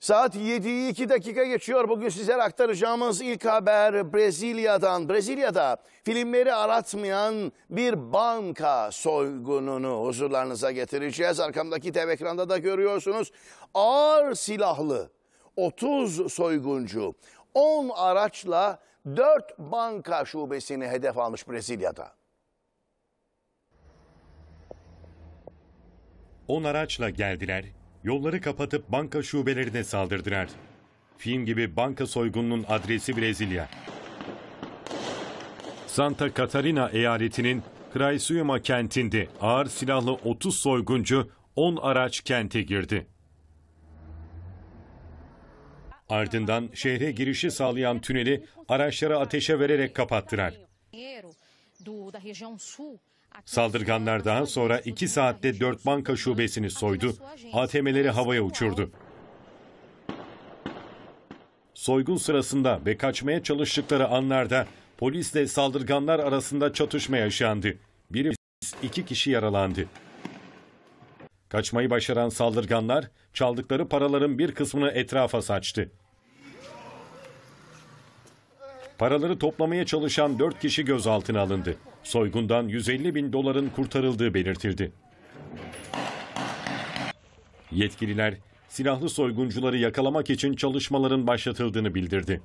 Saat 7'yi 2 dakika geçiyor. Bugün sizlere aktaracağımız ilk haber Brezilya'dan. Brezilya'da filmleri aratmayan bir banka soygununu huzurlarınıza getireceğiz. Arkamdaki dev ekranda da görüyorsunuz. Ağır silahlı 30 soyguncu 10 araçla 4 banka şubesini hedef almış Brezilya'da. 10 araçla geldiler Yolları kapatıp banka şubelerine saldırdılar. Film gibi banka soygununun adresi Brezilya. Santa Catarina eyaletinin Criciúma kentinde ağır silahlı 30 soyguncu 10 araç kente girdi. Ardından şehre girişi sağlayan tüneli araçlara ateşe vererek kapattılar. Saldırganlar daha sonra 2 saatte 4 banka şubesini soydu, ATM'leri havaya uçurdu. Soygun sırasında ve kaçmaya çalıştıkları anlarda polisle saldırganlar arasında çatışma yaşandı. Biri iki kişi yaralandı. Kaçmayı başaran saldırganlar çaldıkları paraların bir kısmını etrafa saçtı paraları toplamaya çalışan 4 kişi gözaltına alındı. Soygundan 150 bin doların kurtarıldığı belirtildi. Yetkililer silahlı soyguncuları yakalamak için çalışmaların başlatıldığını bildirdi.